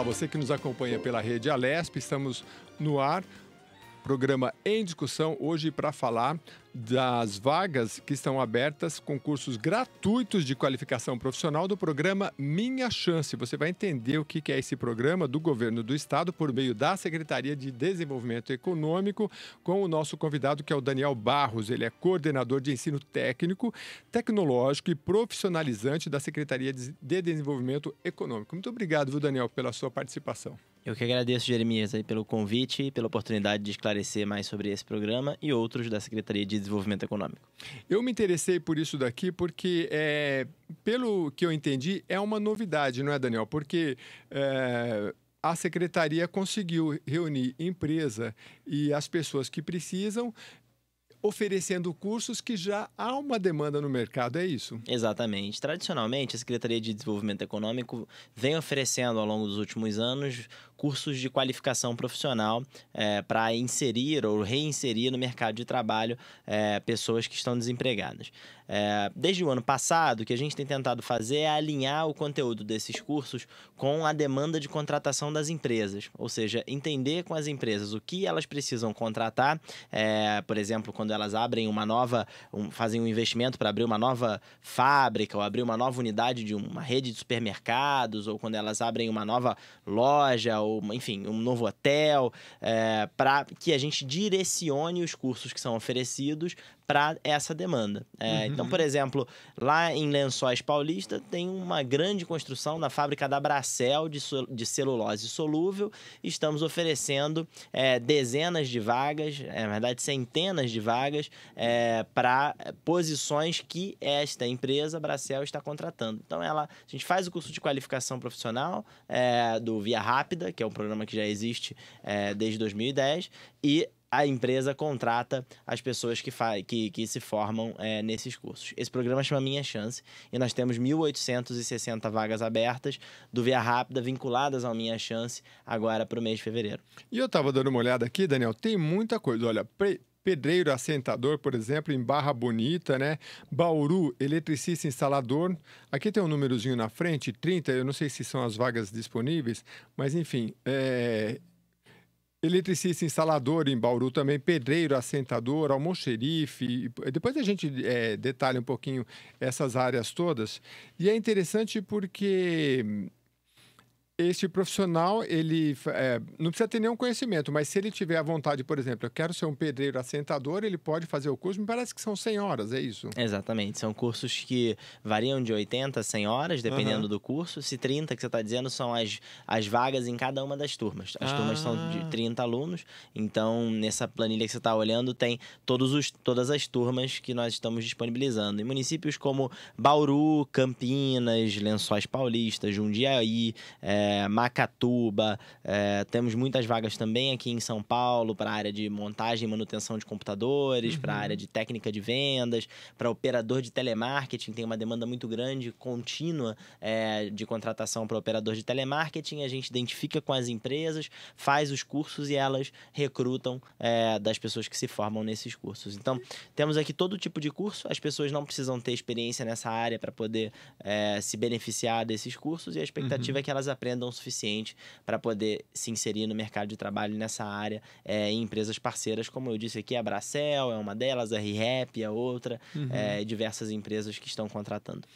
Olá, você que nos acompanha pela rede Alesp, estamos no ar, programa em discussão hoje para falar das vagas que estão abertas, concursos gratuitos de qualificação profissional do programa Minha Chance. Você vai entender o que é esse programa do governo do estado por meio da Secretaria de Desenvolvimento Econômico, com o nosso convidado que é o Daniel Barros. Ele é coordenador de ensino técnico, tecnológico e profissionalizante da Secretaria de Desenvolvimento Econômico. Muito obrigado, viu, Daniel, pela sua participação. Eu que agradeço, Jeremias, aí, pelo convite e pela oportunidade de esclarecer mais sobre esse programa e outros da Secretaria de Desenvolvimento desenvolvimento econômico. Eu me interessei por isso daqui porque, é, pelo que eu entendi, é uma novidade, não é, Daniel? Porque. É a secretaria conseguiu reunir empresa e as pessoas que precisam oferecendo cursos que já há uma demanda no mercado, é isso? Exatamente. Tradicionalmente, a Secretaria de Desenvolvimento Econômico vem oferecendo ao longo dos últimos anos cursos de qualificação profissional é, para inserir ou reinserir no mercado de trabalho é, pessoas que estão desempregadas. É, desde o ano passado, o que a gente tem tentado fazer é alinhar o conteúdo desses cursos com a demanda de contratação das empresas, ou seja, entender com as empresas o que elas precisam contratar, é, por exemplo, quando elas abrem uma nova, um, fazem um investimento para abrir uma nova fábrica ou abrir uma nova unidade de uma rede de supermercados, ou quando elas abrem uma nova loja ou, enfim, um novo hotel, é, para que a gente direcione os cursos que são oferecidos para essa demanda. É, uhum. Então, por exemplo, lá em Lençóis Paulista tem uma grande construção na fábrica da Bracel de, de celulose solúvel. Estamos oferecendo é, dezenas de vagas, é, na verdade centenas de vagas, é, para posições que esta empresa, Bracel, está contratando. Então, ela, a gente faz o curso de qualificação profissional é, do Via Rápida, que é um programa que já existe é, desde 2010, e a empresa contrata as pessoas que, que, que se formam é, nesses cursos. Esse programa chama Minha Chance e nós temos 1.860 vagas abertas do Via Rápida vinculadas ao Minha Chance agora para o mês de fevereiro. E eu estava dando uma olhada aqui, Daniel, tem muita coisa. Olha, pre pedreiro assentador, por exemplo, em Barra Bonita, né? Bauru, eletricista instalador. Aqui tem um númerozinho na frente, 30, eu não sei se são as vagas disponíveis, mas enfim, é, Eletricista, instalador em Bauru também, pedreiro, assentador, almoxerife. Depois a gente é, detalha um pouquinho essas áreas todas. E é interessante porque este profissional, ele é, não precisa ter nenhum conhecimento, mas se ele tiver a vontade, por exemplo, eu quero ser um pedreiro assentador, ele pode fazer o curso. Me parece que são 100 horas, é isso? Exatamente. São cursos que variam de 80 a 100 horas, dependendo uhum. do curso. Se 30 que você está dizendo são as, as vagas em cada uma das turmas. As ah. turmas são de 30 ah. alunos, então nessa planilha que você está olhando tem todos os, todas as turmas que nós estamos disponibilizando. Em municípios como Bauru, Campinas, Lençóis Paulistas, Jundiaí. É, é, Macatuba, é, temos muitas vagas também aqui em São Paulo para a área de montagem e manutenção de computadores, uhum. para a área de técnica de vendas, para operador de telemarketing, tem uma demanda muito grande, contínua é, de contratação para operador de telemarketing. A gente identifica com as empresas, faz os cursos e elas recrutam é, das pessoas que se formam nesses cursos. Então, temos aqui todo tipo de curso, as pessoas não precisam ter experiência nessa área para poder é, se beneficiar desses cursos e a expectativa uhum. é que elas aprendam aprendam o suficiente para poder se inserir no mercado de trabalho nessa área é, em empresas parceiras, como eu disse aqui, a Bracel é uma delas, a ReHap é outra, uhum. é, diversas empresas que estão contratando.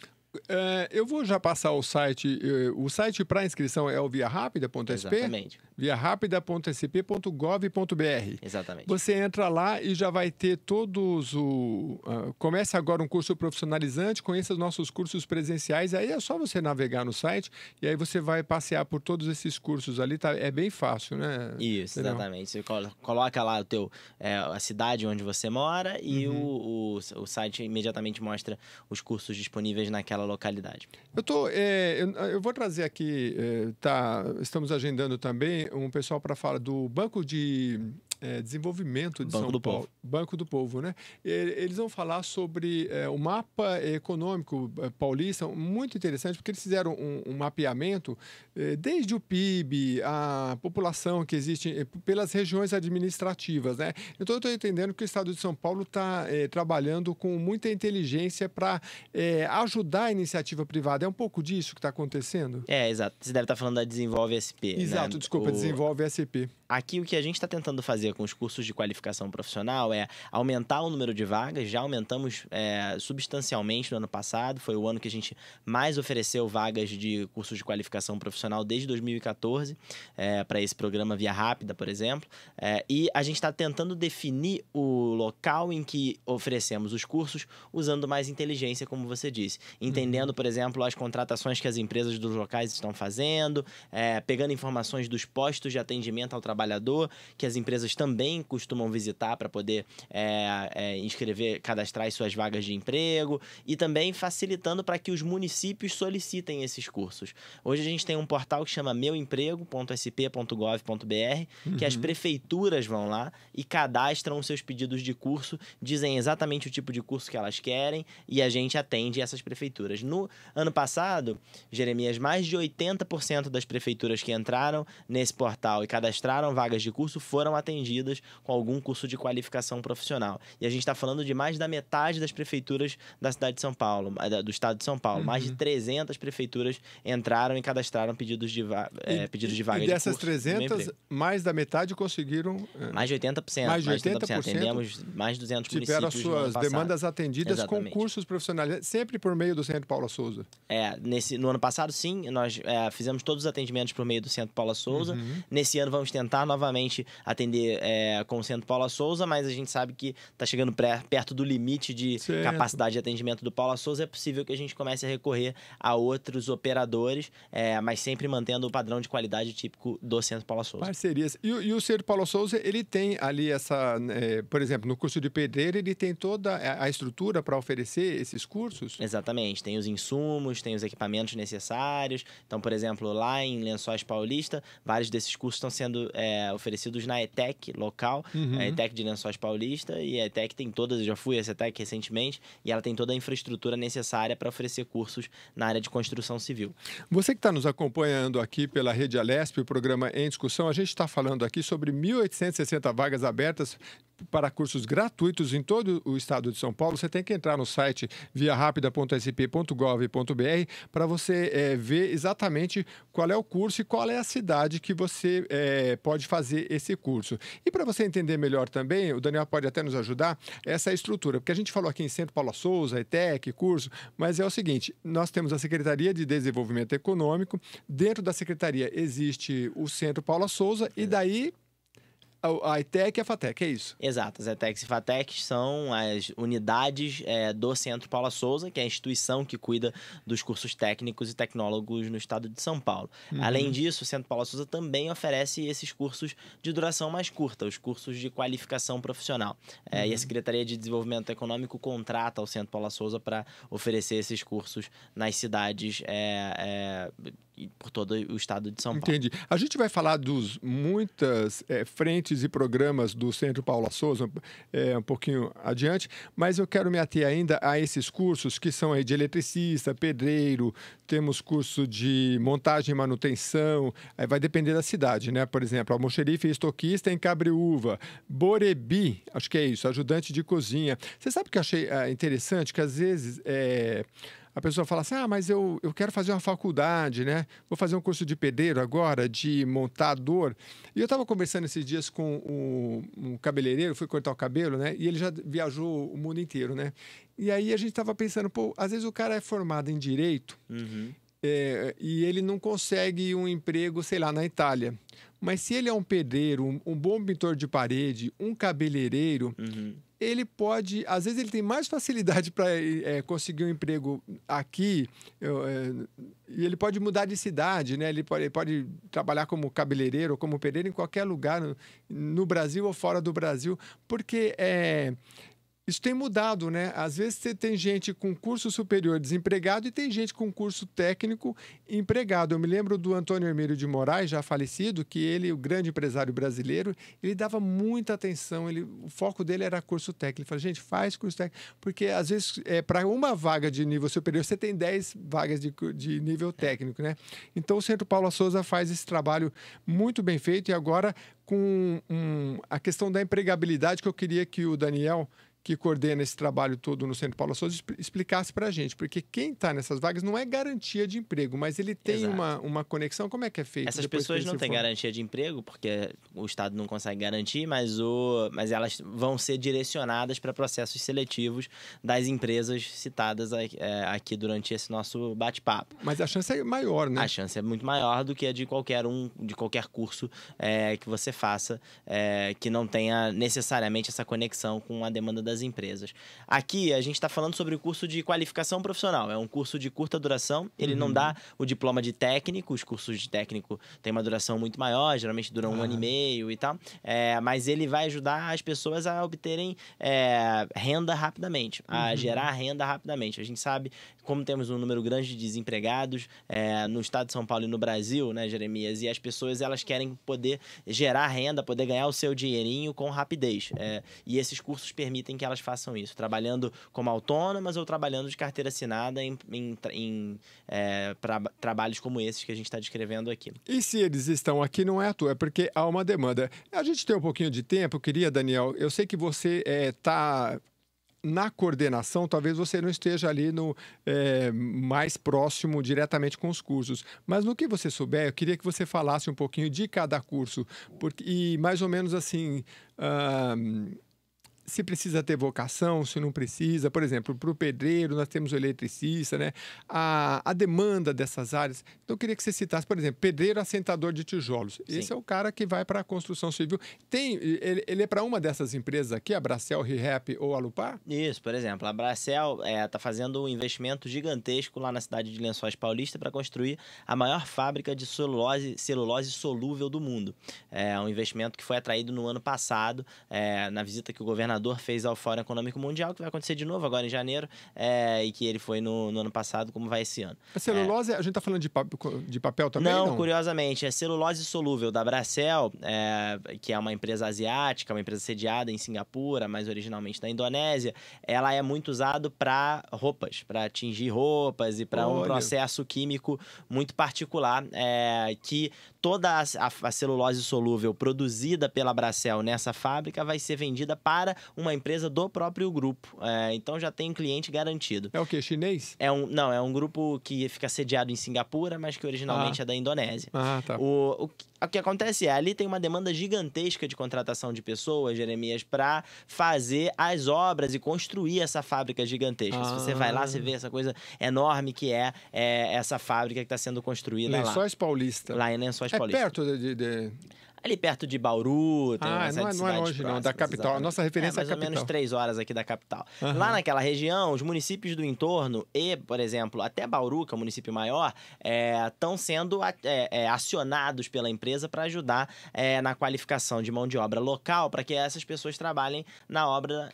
É, eu vou já passar o site. É, o site para inscrição é o rápida.sp. Exatamente. rápida.sp.gov.br. Exatamente. Você entra lá e já vai ter todos o. Uh, começa agora um curso profissionalizante, conheça os nossos cursos presenciais. Aí é só você navegar no site e aí você vai passear por todos esses cursos ali. Tá, é bem fácil, né? Isso, exatamente. Você coloca lá o teu, é, a cidade onde você mora e uhum. o, o, o site imediatamente mostra os cursos disponíveis naquela localidade. Eu, tô, é, eu, eu, vou trazer aqui, é, tá, estamos agendando também um pessoal para falar do banco de é, Desenvolvimento de Banco São Paulo, Povo. Banco do Povo, né? Eles vão falar sobre é, o mapa econômico é, paulista, muito interessante, porque eles fizeram um, um mapeamento é, desde o PIB, a população que existe é, pelas regiões administrativas, né? Então eu estou entendendo que o Estado de São Paulo está é, trabalhando com muita inteligência para ajudar a iniciativa privada. É um pouco disso que está acontecendo? É, exato. Você deve estar tá falando da Desenvolve SP. Né? Exato, né? desculpa, o... Desenvolve SP. Aqui o que a gente está tentando fazer fazer com os cursos de qualificação profissional é aumentar o número de vagas. Já aumentamos é, substancialmente no ano passado, foi o ano que a gente mais ofereceu vagas de cursos de qualificação profissional desde 2014, é, para esse programa Via Rápida, por exemplo. É, e a gente está tentando definir o local em que oferecemos os cursos usando mais inteligência, como você disse. Entendendo, uhum. por exemplo, as contratações que as empresas dos locais estão fazendo, é, pegando informações dos postos de atendimento ao trabalhador que as empresas estão também costumam visitar para poder é, é, inscrever, cadastrar suas vagas de emprego e também facilitando para que os municípios solicitem esses cursos. Hoje a gente tem um portal que chama meuemprego.sp.gov.br, uhum. que as uhum. prefeituras vão lá e cadastram seus pedidos de curso, dizem exatamente o tipo de curso que elas querem e a gente atende essas prefeituras. No ano passado, Jeremias, mais de 80% das prefeituras que entraram nesse portal e cadastraram vagas de curso foram atendidas com algum curso de qualificação profissional. E a gente está falando de mais da metade das prefeituras da cidade de São Paulo, eh, do estado de São Paulo. Uhum. Mais de 300 uhum. prefeituras entraram e cadastraram pedidos de, va eh, e, é, pedidos de vaga e dessas de curso, 300, de mais da metade conseguiram... É... Mais de 80%. Mais de 80%. 80%. Atendemos mais de 200 tiveram municípios Tiveram suas demandas atendidas Exatamente. com cursos profissionais, sempre por meio do Centro Paula Souza. É, nesse, no ano passado, sim, nós é, fizemos todos os atendimentos por meio do Centro Paula Souza. Uhum. Nesse ano vamos tentar novamente atender é, com o Centro Paula Souza, mas a gente sabe que está chegando pré, perto do limite de certo. capacidade de atendimento do Paula Souza. É possível que a gente comece a recorrer a outros operadores, é, mas sempre mantendo o padrão de qualidade típico do Centro Paula Souza. Parcerias. E, e o Centro Paula Souza, ele tem ali essa, é, por exemplo, no curso de pedreiro, ele tem toda a estrutura para oferecer esses cursos? Exatamente. Tem os insumos, tem os equipamentos necessários. Então, por exemplo, lá em Lençóis Paulista, vários desses cursos estão sendo é, oferecidos na ETEC, ETEC local, uhum. a é, ETEC de Lençóis Paulista, e a é ETEC tem todas, eu já fui a ETEC recentemente, e ela tem toda a infraestrutura necessária para oferecer cursos na área de construção civil. Você que está nos acompanhando aqui pela Rede Alesp, o programa Em Discussão, a gente está falando aqui sobre 1.860 vagas abertas para cursos gratuitos em todo o estado de São Paulo, você tem que entrar no site viarapida.sp.gov.br para você é, ver exatamente qual é o curso e qual é a cidade que você é, pode fazer esse curso. E para você entender melhor também, o Daniel pode até nos ajudar, essa estrutura, porque a gente falou aqui em Centro Paulo Souza, ETEC, curso, mas é o seguinte, nós temos a Secretaria de Desenvolvimento Econômico, dentro da Secretaria existe o Centro Paula Souza, é. e daí a ITEC e a FATEC, é isso? Exato, as ETECs e Fatec são as unidades é, do Centro Paula Souza, que é a instituição que cuida dos cursos técnicos e tecnólogos no estado de São Paulo. Uhum. Além disso, o Centro Paula Souza também oferece esses cursos de duração mais curta, os cursos de qualificação profissional. Uhum. e a uhum. Secretaria de Desenvolvimento Econômico contrata o Centro Paula Souza para oferecer esses cursos nas cidades. É, é por todo o estado de São Paulo. Entendi. A gente vai falar dos muitas é, frentes e programas do Centro Paula Souza é, um pouquinho adiante, mas eu quero me ater ainda a esses cursos que são aí de eletricista, pedreiro, temos curso de montagem e manutenção, vai depender da cidade, né? Por exemplo, almoxerife e estoquista em Cabreúva, Borebi, acho que é isso, ajudante de cozinha. Você sabe o que eu achei ah, interessante que às vezes... É a pessoa fala assim: ah, mas eu, eu quero fazer uma faculdade, né? Vou fazer um curso de pedreiro agora, de montador. E eu estava conversando esses dias com um, um cabeleireiro, fui cortar o cabelo, né? E ele já viajou o mundo inteiro, né? E aí a gente estava pensando: pô, às vezes o cara é formado em direito. Uhum. É, e ele não consegue um emprego, sei lá, na Itália. Mas se ele é um pedreiro, um, um bom pintor de parede, um cabeleireiro, uhum ele pode, às vezes ele tem mais facilidade para é, eh, eh, conseguir um emprego aqui, eu, eh, é, e ele pode mudar de cidade, né? Ele pode, ele pode trabalhar como cabeleireiro ou como pereiro em qualquer lugar no, no Brasil ou fora do Brasil, porque é, isso tem mudado, né? Às vezes você tem gente com curso superior desempregado e tem gente com curso técnico empregado. Eu me lembro do Antônio Hermílio de Moraes, já falecido, que ele, o grande empresário brasileiro, ele dava muita atenção, ele, o foco dele era curso técnico. Ele falou, gente, faz curso técnico, porque às vezes é, para uma vaga de nível superior você tem 10 vagas de, de nível técnico, né? Então o Centro Paula Souza faz esse trabalho muito bem feito e agora com um, a questão da empregabilidade que eu queria que o Daniel que coordena esse trabalho todo no Centro Paula Souza explicasse para a gente, porque quem está nessas vagas não é garantia de emprego, mas ele tem uma, uma conexão. Como é que é feito? Essas pessoas não têm garantia de emprego, porque o Estado não consegue garantir, mas, o, mas elas vão ser direcionadas para processos seletivos das empresas citadas é, aqui durante esse nosso bate-papo. Mas a chance é maior, né? A chance é muito maior do que a de qualquer um, de qualquer curso é, que você faça, é, que não tenha necessariamente essa conexão com a demanda da das empresas. Aqui a gente está falando sobre o curso de qualificação profissional. É um curso de curta duração. Ele uhum. não dá o diploma de técnico. Os cursos de técnico têm uma duração muito maior, geralmente duram um ano e meio e tal. É, mas ele vai ajudar as pessoas a obterem é, renda rapidamente, a uhum. gerar renda rapidamente. A gente sabe como temos um número grande de desempregados é, no estado de São Paulo e no Brasil, né, Jeremias? E as pessoas elas querem poder gerar renda, poder ganhar o seu dinheirinho com rapidez. É, e esses cursos permitem que elas façam isso, trabalhando como autônomas ou trabalhando de carteira assinada em, em, em é, pra, trabalhos como esses que a gente está descrevendo aqui. E se eles estão aqui, não é à toa, é porque há uma demanda. A gente tem um pouquinho de tempo, queria, Daniel, eu sei que você está é, na coordenação, talvez você não esteja ali no é, mais próximo diretamente com os cursos, mas no que você souber, eu queria que você falasse um pouquinho de cada curso porque, e mais ou menos assim. Uh, se precisa ter vocação, se não precisa. Por exemplo, para o pedreiro, nós temos o eletricista, né? A, a demanda dessas áreas. Então, eu queria que você citasse, por exemplo, pedreiro assentador de tijolos. Sim. Esse é o cara que vai para a construção civil. Tem, ele, ele é para uma dessas empresas aqui, a Bracel, Rehap ou a Lupar? Isso, por exemplo. A Bracel está é, tá fazendo um investimento gigantesco lá na cidade de Lençóis Paulista para construir a maior fábrica de celulose, celulose solúvel do mundo. É um investimento que foi atraído no ano passado, é, na visita que o governo governador fez ao Fórum Econômico Mundial, que vai acontecer de novo agora em janeiro, é, e que ele foi no, no, ano passado, como vai esse ano. A celulose, é. a gente está falando de, pa de, papel também? Não, não, curiosamente, é celulose solúvel da Bracel, é, que é uma empresa asiática, uma empresa sediada em Singapura, mas originalmente da Indonésia. Ela é muito usada para roupas, para atingir roupas e para um processo químico muito particular é, que toda a, a, a, celulose solúvel produzida pela Bracel nessa fábrica vai ser vendida para uma empresa do próprio grupo. É, então já tem cliente garantido. É o que? Chinês? É um, não, é um grupo que fica sediado em Singapura, mas que originalmente ah. é da Indonésia. Ah, tá. O, o o que acontece é, ali tem uma demanda gigantesca de contratação de pessoas, Jeremias, para fazer as obras e construir essa fábrica gigantesca. Ah. Se você vai lá, você ah. vê essa coisa enorme que é, é essa fábrica que está sendo construída Lençóis lá. Lençóis Paulista. Lá em Lençóis é Paulista. É perto de... de ali perto de Bauru, tem ah, uma não, é, não é longe próximas, não, da capital. Exatamente. Nossa referência é, é mais é a capital. ou menos três horas aqui da capital. Uhum. Lá naquela região, os municípios do entorno e, por exemplo, até Bauru, que é o município maior, estão é, sendo é, é, acionados pela empresa para ajudar é, na qualificação de mão de obra local para que essas pessoas trabalhem na obra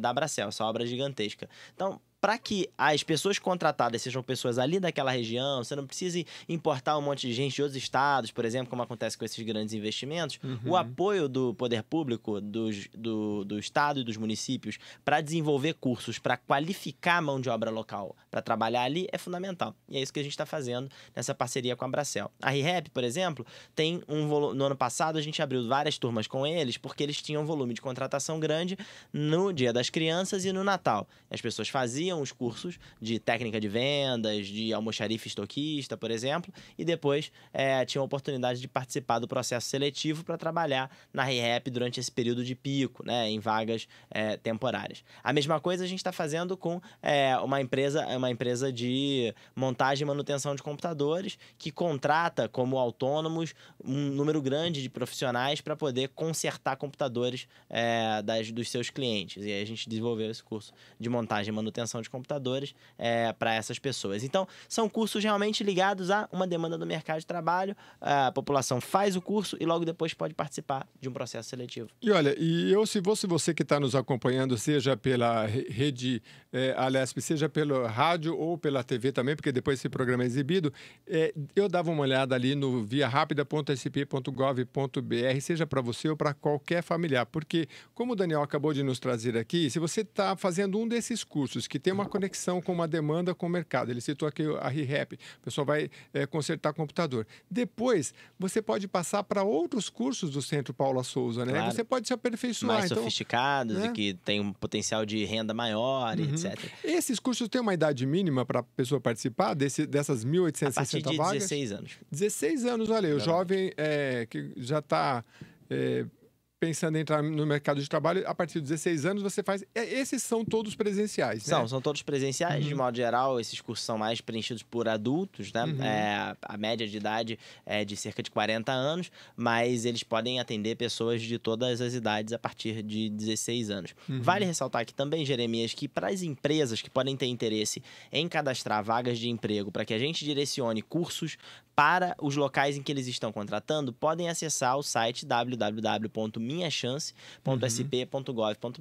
da Bracel, essa obra gigantesca. Então, para que as pessoas contratadas sejam pessoas ali daquela região, você não precise importar um monte de gente de outros estados, por exemplo, como acontece com esses grandes investimentos, uhum. o apoio do poder público, dos, do, do estado e dos municípios para desenvolver cursos, para qualificar a mão de obra local, para trabalhar ali, é fundamental. E é isso que a gente está fazendo nessa parceria com a Bracel. A ReHap, por exemplo, tem um volume. no ano passado a gente abriu várias turmas com eles, porque eles tinham um volume de contratação grande no Dia das Crianças e no Natal. As pessoas faziam faziam os cursos de técnica de vendas, de almoxarife estoquista, por exemplo, e depois é, tinham a oportunidade de participar do processo seletivo para trabalhar na REAP durante esse período de pico, né, em vagas é, temporárias. A mesma coisa a gente está fazendo com é, uma empresa, uma empresa de montagem e manutenção de computadores que contrata como autônomos um número grande de profissionais para poder consertar computadores é, das, dos seus clientes. E aí a gente desenvolveu esse curso de montagem e manutenção instalação de computadores é, para essas pessoas. Então, são cursos realmente ligados a uma demanda do mercado de trabalho, é, a população faz o curso e logo depois pode participar de um processo seletivo. E olha, e eu se você, você que está nos acompanhando, seja pela rede é, Alesp, seja pelo rádio ou pela TV também, porque depois esse programa é exibido, é, eu dava uma olhada ali no via- rápida.sp.gov.br, seja para você ou para qualquer familiar, porque como o Daniel acabou de nos trazer aqui, se você está fazendo um desses cursos que tem uma conexão com uma demanda com o mercado. Ele citou aqui a ReHap, a pessoa vai é, consertar computador. Depois, você pode passar para outros cursos do Centro Paula Souza, né? Claro. Você pode se aperfeiçoar. Mais então, sofisticados então, né? e que tem um potencial de renda maior, uhum. etc. Esses cursos têm uma idade mínima para a pessoa participar desse, dessas 1.860 vagas? A partir de vagas? 16 anos. 16 anos, olha, o jovem é, que já está... É, eh, pensando em entrar no mercado de trabalho, a partir dos 16 anos você faz. É, esses são todos presenciais, né? São, são todos presenciais, uhum. de modo geral. Esses cursos são mais preenchidos por adultos, né? Uhum. É, a média de idade é de cerca de 40 anos, mas eles podem atender pessoas de todas as idades a partir de 16 anos. Uhum. Vale ressaltar aqui também, Jeremias, que para as empresas que podem ter interesse em cadastrar vagas de emprego para que a gente direcione cursos para os locais em que eles estão contratando, podem acessar o site www minhachance.sp.gov.br uhum.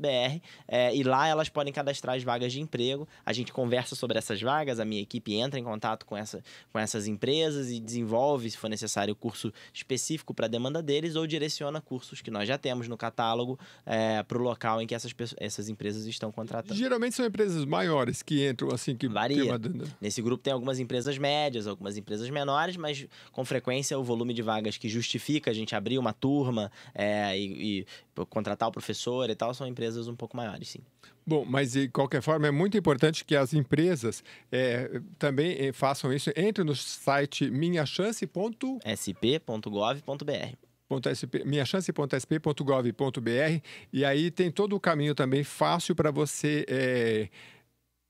é, e lá elas podem cadastrar as vagas de emprego. A gente conversa sobre essas vagas, a minha equipe entra em contato com, essa, com essas empresas e desenvolve, se for necessário, curso específico para a demanda deles ou direciona cursos que nós já temos no catálogo é, para o local em que essas, essas empresas estão contratando. Geralmente são empresas maiores que entram assim que varia. Nesse grupo tem algumas empresas médias, algumas empresas menores, mas com frequência o volume de vagas que justifica a gente abrir uma turma é, e e, contratar o professor e tal, são empresas um pouco maiores, sim. Bom, mas de qualquer forma é muito importante que as empresas é, também eh, façam isso. Entre no site minhachance.sp.gov.br minhachance.sp.gov.br e aí tem todo o caminho também fácil para você é,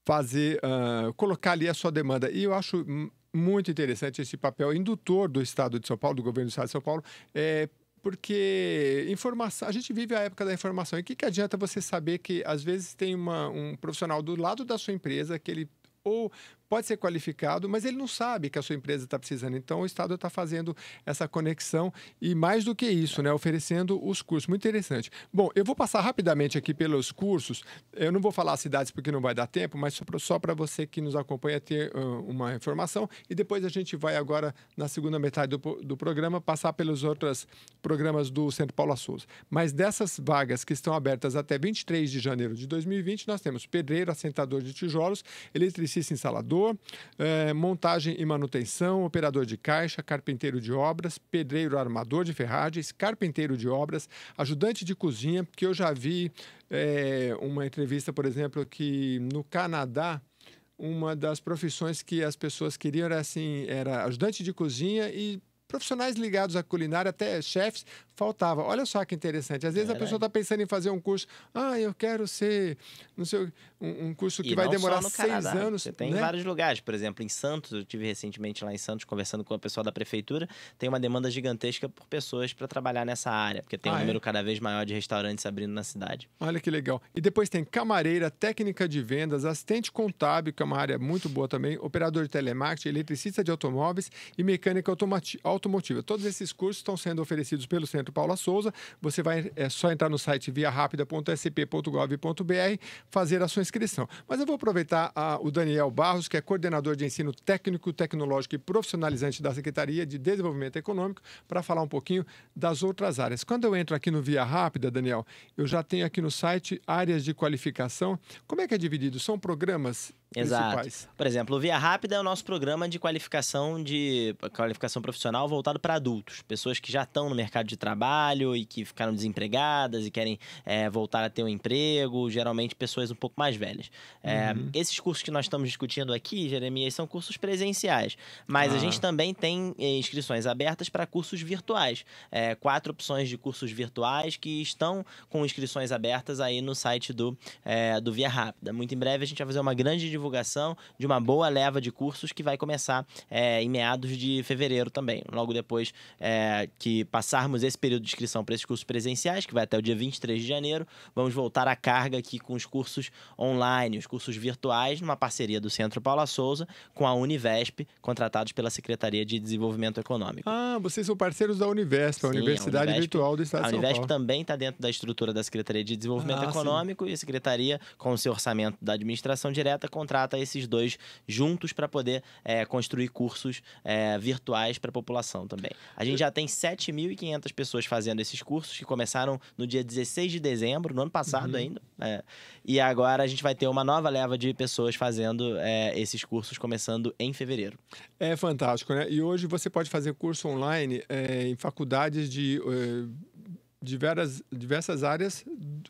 fazer uh, colocar ali a sua demanda e eu acho muito interessante esse papel indutor do Estado de São Paulo do governo do Estado de São Paulo é, porque informação, a gente vive a época da informação. E o que, que adianta você saber que às vezes tem uma, um profissional do lado da sua empresa que ele ou pode ser qualificado, mas ele não sabe que a sua empresa está precisando. Então, o Estado está fazendo essa conexão e, mais do que isso, né, oferecendo os cursos. Muito interessante. Bom, eu vou passar rapidamente aqui pelos cursos. Eu não vou falar as cidades porque não vai dar tempo, mas só para você que nos acompanha ter uh, uma informação. E depois a gente vai agora, na segunda metade do, do programa, passar pelos outros programas do Centro Paula Souza. Mas dessas vagas que estão abertas até 23 de janeiro de 2020, nós temos pedreiro, assentador de tijolos, eletricista instalador, eh, montagem e manutenção, operador de caixa, carpinteiro de obras, pedreiro armador de ferragens, carpinteiro de obras, ajudante de cozinha, porque eu já vi eh, uma entrevista, por exemplo, que no Canadá uma das profissões que as pessoas queriam era assim, era ajudante de cozinha e profissionais ligados à culinária, até chefes, faltava. Olha só que interessante. Às vezes a pessoa está pensando em fazer um curso. Ah, eu quero ser. Não sei um, curso que e vai demorar seis Canadá, anos. Você tem né? em vários lugares, por exemplo, em Santos, eu tive recentemente lá em Santos conversando com o pessoal da prefeitura, tem uma demanda gigantesca por pessoas para trabalhar nessa área, porque tem ah, um é? número cada vez maior de restaurantes abrindo na cidade. Olha que legal. E depois tem camareira, técnica de vendas, assistente contábil, que é uma área muito boa também, operador de telemarketing, eletricista de automóveis e mecânica automotiva. Todos esses cursos estão sendo oferecidos pelo Centro Paula Souza. Você vai é só entrar no site via viarapida.sp.gov.br, fazer a sua inscrição mas eu vou aproveitar a, ah, o Daniel Barros, que é coordenador de ensino técnico, tecnológico e profissionalizante da Secretaria de Desenvolvimento Econômico, para falar um pouquinho das outras áreas. Quando eu entro aqui no Via Rápida, Daniel, eu já tenho aqui no site áreas de qualificação. Como é que é dividido? São programas Exato. Principais. Por exemplo, o Via Rápida é o nosso programa de qualificação de qualificação profissional voltado para adultos, pessoas que já estão no mercado de trabalho e que ficaram desempregadas e querem é, voltar a ter um emprego, geralmente pessoas um pouco mais velhas. É, uhum. Esses cursos que nós estamos discutindo aqui, Jeremias, são cursos presenciais, mas ah. a gente também tem eh, inscrições abertas para cursos virtuais. É, quatro opções de cursos virtuais que estão com inscrições abertas aí no site do, do Via Rápida. Muito em breve a gente vai fazer uma grande divulgação divulgação de uma boa leva de cursos que vai começar é, em meados de fevereiro também, logo depois é, que passarmos esse período de inscrição para esses cursos presenciais, que vai até o dia 23 de janeiro, vamos voltar à carga aqui com os cursos online, os cursos virtuais, numa parceria do Centro Paula Souza com a Univesp, contratados pela Secretaria de Desenvolvimento Econômico. Ah, vocês são parceiros da Univesp, sim, a Universidade a Univesp, Virtual do Estado de São Paulo. A Univesp também está dentro da estrutura da Secretaria de Desenvolvimento ah, Econômico sim. e a Secretaria, com o seu orçamento da administração direta, contrata esses dois juntos para poder é, construir cursos é, virtuais para a população também. A gente já tem 7.500 pessoas fazendo esses cursos que começaram no dia 16 de dezembro, no ano passado uhum. ainda. É, e agora a gente vai ter uma nova leva de pessoas fazendo é, esses cursos começando em fevereiro. É fantástico, né? E hoje você pode fazer curso online é, em faculdades de é, diversas, diversas áreas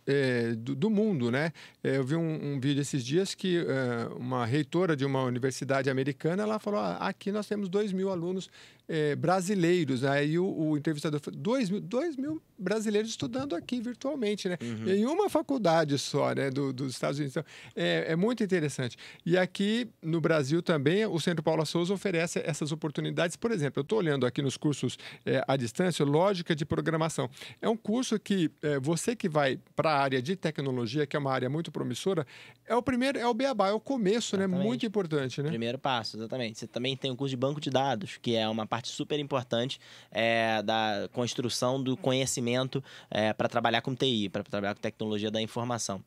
é, do, do, mundo, né? Eh, eu vi um, um vídeo esses dias que eh, uma reitora de uma universidade americana, ela falou, ah, aqui nós temos 2 mil alunos é, brasileiros. Né? Aí o, o, entrevistador falou: 2 mil, dois mil brasileiros estudando aqui virtualmente, né? Uhum. Em uma faculdade só, né? Do, dos Estados Unidos. Então, é, é, muito interessante. E aqui no Brasil também, o Centro Paula Souza oferece essas oportunidades. Por exemplo, eu estou olhando aqui nos cursos é, à distância, Lógica de Programação. É um curso que é, você que vai para a área de tecnologia, que é uma área muito promissora, é o primeiro, é o beabá, é o começo, exatamente. né? Muito importante, né? Primeiro passo, exatamente. Você também tem o curso de banco de dados, que é uma parte super importante é, da construção do conhecimento é, para trabalhar com TI, para trabalhar com tecnologia da informação.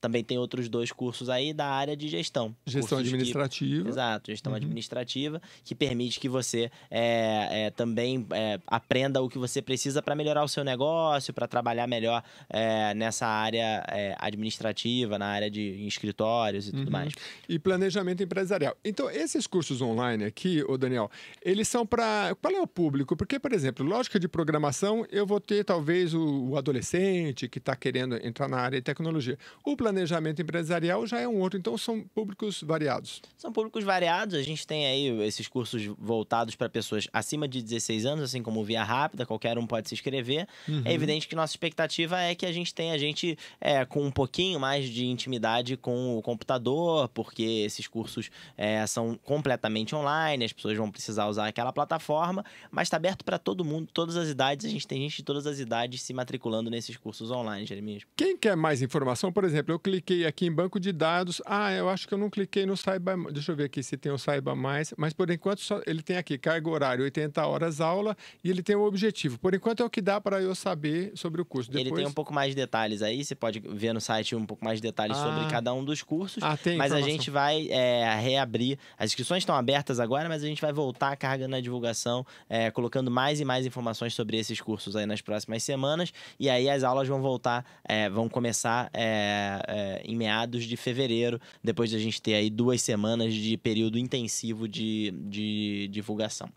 Também tem outros dois cursos aí da área de gestão. Gestão cursos administrativa. Que, exato, gestão uhum. administrativa, que permite que você é, é, também é, aprenda o que você precisa para melhorar o seu negócio, para trabalhar melhor é, nessa área é, administrativa, na área de escritórios e tudo uhum. mais. E planejamento empresarial. Então, esses cursos online aqui, ô Daniel, eles são para. Qual é o público? Porque, por exemplo, lógica de programação, eu vou ter talvez o, o adolescente que está querendo entrar na área de tecnologia. O planejamento empresarial já é um outro. Então, são públicos variados. São públicos variados. A gente tem aí esses cursos voltados para pessoas acima de 16 anos, assim como Via Rápida, qualquer um pode se inscrever. Uhum. É evidente que nossa expectativa é que a gente tenha gente é, com um pouquinho mais de intimidade com o computador, porque esses cursos é, são completamente online, as pessoas vão precisar usar aquela plataforma, mas está aberto para todo mundo, todas as idades. A gente tem gente de todas as idades se matriculando nesses cursos online, Jeremias. Quem quer mais informação, por exemplo, eu cliquei aqui em banco de dados. Ah, eu acho que eu não cliquei no Saiba. Deixa eu ver aqui se tem o Saiba Mais. Mas por enquanto só... ele tem aqui cargo horário, 80 horas aula e ele tem o um objetivo. Por enquanto é o que dá para eu saber sobre o curso. Depois... Ele tem um pouco mais de detalhes aí. Você pode ver no site um pouco mais de detalhes ah. sobre cada um dos cursos. Ah, tem mas informação. a gente vai é, reabrir. As inscrições estão abertas agora, mas a gente vai voltar carregando a divulgação, é, colocando mais e mais informações sobre esses cursos aí nas próximas semanas. E aí as aulas vão voltar, é, vão começar é, é, em meados de fevereiro, depois a gente ter aí duas semanas de período intensivo de, de divulgação.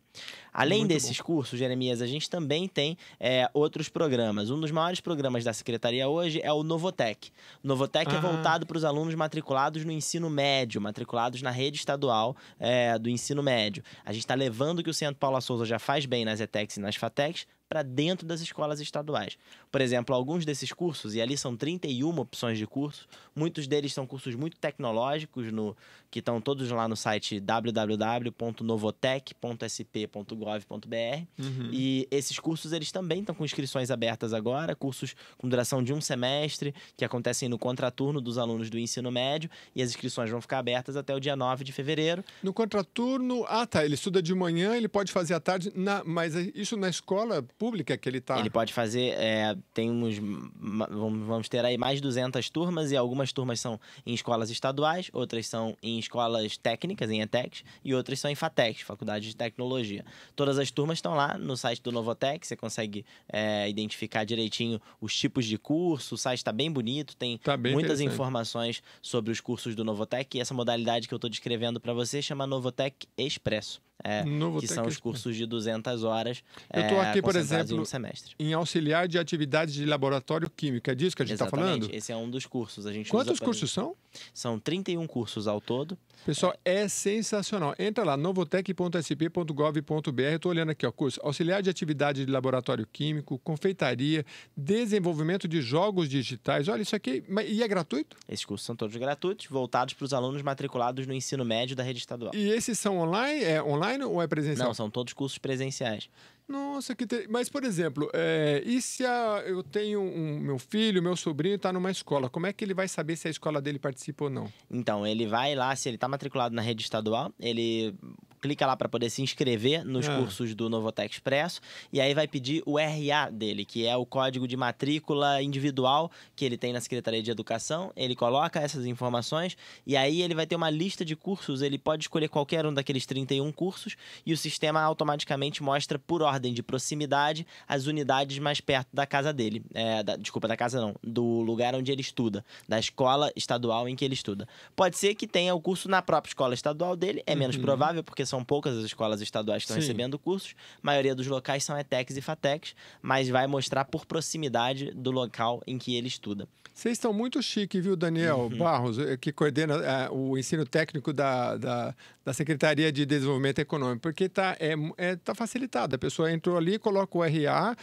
Além Muito desses bom. cursos, Jeremias, a gente também tem é, outros programas. Um dos maiores programas da secretaria hoje é o Novotec. Novotec é ah. é voltado para os alunos matriculados no ensino médio, matriculados na rede estadual é, do ensino médio. A gente está levando o que o Centro Paula Souza já faz bem nas ETECs e nas FATECs para dentro das escolas estaduais. Por exemplo, alguns desses cursos, e ali são 31 opções de curso, muitos deles são cursos muito tecnológicos, no, que estão todos lá no site www.novotec.sp.gov.br. Uhum. E esses cursos, eles também estão com inscrições abertas agora, cursos com duração de um semestre, que acontecem no contraturno dos alunos do ensino médio, e as inscrições vão ficar abertas até o dia 9 de fevereiro. No contraturno, ah tá, ele estuda de manhã, ele pode fazer à tarde, na... mas isso na escola pública que ele está. Ele pode fazer, é, temos, vamos ter aí mais de 200 turmas e algumas turmas são em escolas estaduais, outras são em escolas técnicas, em ETECs, e outras são em FATECs, Faculdade de Tecnologia. Todas as turmas estão lá no site do Novotec, você consegue é, identificar direitinho os tipos de curso, o site está bem bonito, tem tá bem muitas informações sobre os cursos do Novotec e essa modalidade que eu estou descrevendo para você chama Novotec Expresso é, que são os cursos de 200 horas. Eu estou é, aqui, por exemplo, em, um semestre. em auxiliar de atividades de laboratório químico. É disso que a gente está falando? Esse é um dos cursos. A gente Quantos cursos são? São 31 cursos ao todo. Pessoal, é, é sensacional. Entra lá, novotec.sp.gov.br. Estou olhando aqui, ó, curso auxiliar de atividade de laboratório químico, confeitaria, desenvolvimento de jogos digitais. Olha isso aqui. E é gratuito? Esses cursos são todos gratuitos, voltados para os alunos matriculados no ensino médio da rede estadual. E esses são online? É online? online ou é presencial? Não, são todos cursos presenciais. Nossa, que mas por exemplo, é... e se a... eu tenho um meu filho, meu sobrinho está numa escola, como é que ele vai saber se a escola dele participa ou não? Então ele vai lá, se ele está matriculado na rede estadual, ele clica lá para poder se inscrever nos é. cursos do Novotec Expresso e aí vai pedir o RA dele, que é o código de matrícula individual que ele tem na Secretaria de Educação. Ele coloca essas informações e aí ele vai ter uma lista de cursos, ele pode escolher qualquer um daqueles 31 cursos e o sistema automaticamente mostra por ordem de proximidade as unidades mais perto da casa dele. É, da, desculpa, da casa não, do lugar onde ele estuda, da escola estadual em que ele estuda. Pode ser que tenha o curso na própria escola estadual dele, é menos uhum. provável porque são são poucas as escolas estaduais que estão recebendo cursos. A maioria dos locais são ETECs e FATECs, mas vai mostrar por proximidade do local em que ele estuda. Vocês estão muito chique, viu, Daniel uhum. Barros, eh, que coordena eh, o ensino técnico da, da, da, Secretaria de Desenvolvimento Econômico, porque está é, é, tá facilitado. A pessoa entrou ali, coloca o RA,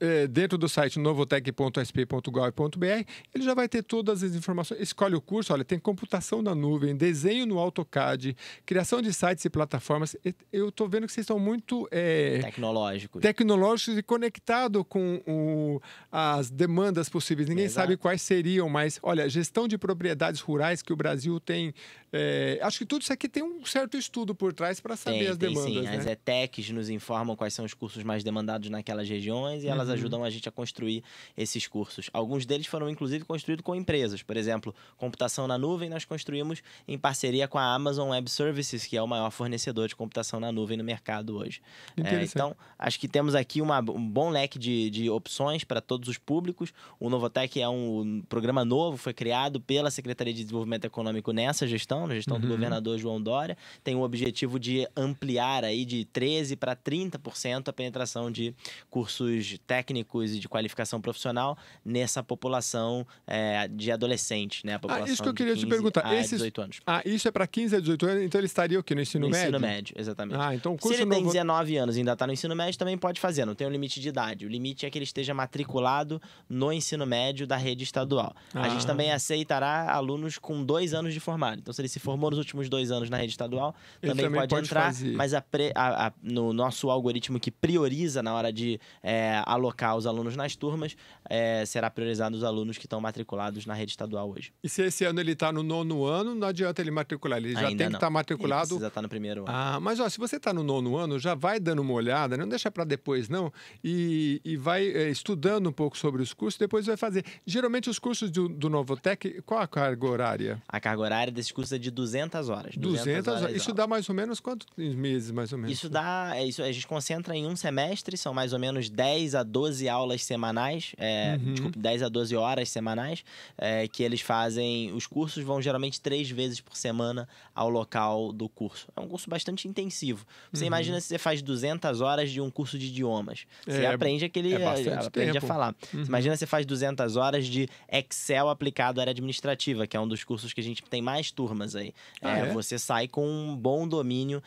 é, dentro do site novotec.sp.gov.br, ele já vai ter todas as informações. Escolhe o curso, olha, tem computação na nuvem, desenho no AutoCAD, criação de sites e plataformas. Eu estou vendo que vocês estão muito... É, tecnológicos. Tecnológicos e conectado com o, as demandas possíveis. Ninguém Exato. sabe quais seriam, mas, olha, gestão de propriedades rurais que o Brasil tem... É, acho que tudo isso aqui tem um certo estudo por trás para saber tem, as tem, demandas. Sim, né? as ETECs nos informam quais são os cursos mais demandados naquelas regiões e elas uhum. ajudam a gente a construir esses cursos. Alguns deles foram, inclusive, construídos com empresas. Por exemplo, computação na nuvem nós construímos em parceria com a Amazon Web Services, que é o maior fornecedor de computação na nuvem no mercado hoje. É, então, acho que temos aqui uma, um bom leque de, de opções para todos os públicos. O Novotec é um programa novo, foi criado pela Secretaria de Desenvolvimento Econômico nessa gestão, na gestão uhum. do governador João Dória. Tem o objetivo de ampliar aí de 13% para 30% a penetração de cursos de técnicos e de qualificação profissional nessa população é, de adolescente, né? A população ah, isso que eu queria te perguntar. Esses... 18 anos. Ah, isso é para 15 a 18 anos, então ele estaria o quê? No ensino no médio? ensino médio, exatamente. Ah, então Se ele novo... tem 19 anos e ainda está no ensino médio, também pode fazer, não tem um limite de idade. O limite é que ele esteja matriculado no ensino médio da rede estadual. Ah. A gente ah. também aceitará alunos com dois anos de formado. Então, se ele se formou nos últimos dois anos na rede estadual, também, também, pode, pode entrar, fazer. mas a pre... a, a, no nosso algoritmo que prioriza na hora de é, alocar os alunos nas turmas, é, será priorizado os alunos que estão matriculados na rede estadual hoje. E se esse ano ele está no nono ano, não adianta ele matricular, ele Ainda já tem que estar tá matriculado. Ele precisa estar tá no primeiro ano. Ah, mas ó, se você está no nono ano, já vai dando uma olhada, né? não deixa para depois não, e, e vai é, estudando um pouco sobre os cursos, depois vai fazer. Geralmente os cursos do, do Novotec, qual a carga horária? A carga horária desses cursos é de 200 horas. 200, 200 horas. Isso dá mais ou menos quantos meses, mais ou menos? Isso dá, é, isso, a gente concentra em um semestre, são mais ou menos 10 a 12 aulas semanais, é, uhum. desculpe, 10 a 12 horas semanais, é, que eles fazem. Os cursos vão geralmente três vezes por semana ao local do curso. É um curso bastante intensivo. Você uhum. imagina se você faz 200 horas de um curso de idiomas. Você é, aprende aquele. É aprende tempo. a falar. Uhum. Você imagina se você faz 200 horas de Excel aplicado à área administrativa, que é um dos cursos que a gente tem mais turmas aí. Ah, é, é? você sai com um bom domínio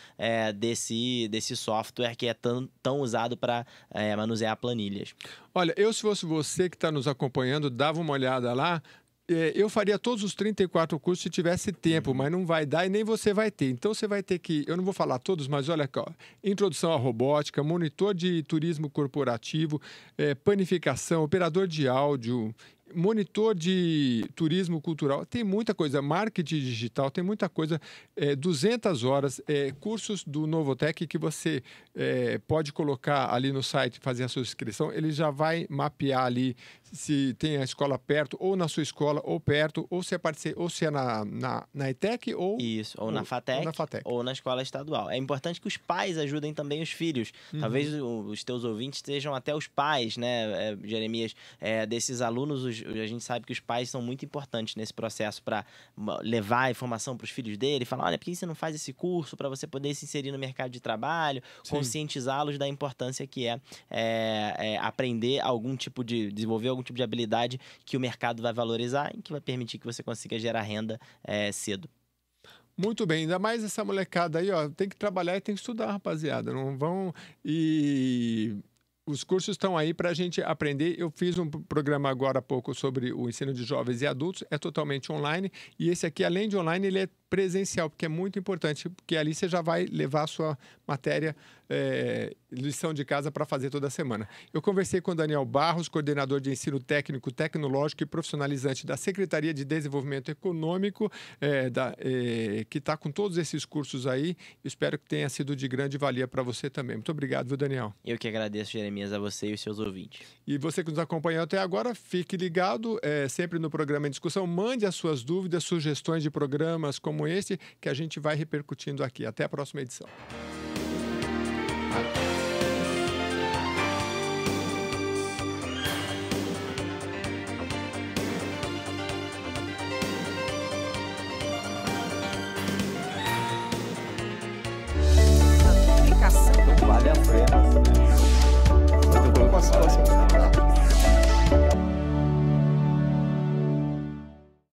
desse, desse software que é tão, tão usado para manusear a planilha planilhas. Olha, eu se fosse você que está nos acompanhando, dava uma olhada lá, é, eu faria todos os 34 cursos se tivesse tempo, mas não vai dar e nem você vai ter. Então você vai ter que, eu não vou falar todos, mas olha aqui, ó, introdução à robótica, monitor de turismo corporativo, é, panificação, operador de áudio, monitor de turismo cultural, tem muita coisa, marketing digital, tem muita coisa, é, 200 horas, é, cursos do Novotec que você é, pode colocar ali no site, fazer a sua inscrição, ele já vai mapear ali se tem a escola perto, ou na sua escola, ou perto, ou se é, ou se é na, na, na ETEC, ou... Isso, ou, ou, na FATEC, ou na FATEC, ou na escola estadual. É importante que os pais ajudem também os filhos. Uhum. Talvez os teus ouvintes sejam até os pais, né, é, Jeremias, é, desses alunos. a gente sabe que os pais são muito importantes nesse processo para levar a informação para os filhos dele, falar, olha, por que você não faz esse curso para você poder se inserir no mercado de trabalho, conscientizá-los da importância que é, é, é aprender algum tipo de... desenvolver algum algum tipo de habilidade que o mercado vai valorizar e que vai permitir que você consiga gerar renda é, cedo. Muito bem, ainda mais essa molecada aí, ó, tem que trabalhar e tem que estudar, rapaziada. Não vão e os cursos estão aí para a gente aprender. Eu fiz um programa agora há pouco sobre o ensino de jovens e adultos, é totalmente online. E esse aqui, além de online, ele é presencial, porque é muito importante, porque ali você já vai levar a sua matéria, é, lição de casa para fazer toda semana. Eu conversei com o Daniel Barros, coordenador de ensino técnico, tecnológico e profissionalizante da Secretaria de Desenvolvimento Econômico, é, da, é, que está com todos esses cursos aí. Espero que tenha sido de grande valia para você também. Muito obrigado, viu, Daniel? Eu que agradeço, Jeremias, a você e os seus ouvintes. E você que nos acompanhou até agora, fique ligado, sempre no programa em discussão. Mande as suas dúvidas, sugestões de programas, como como esse que a gente vai repercutindo aqui. Até a próxima edição.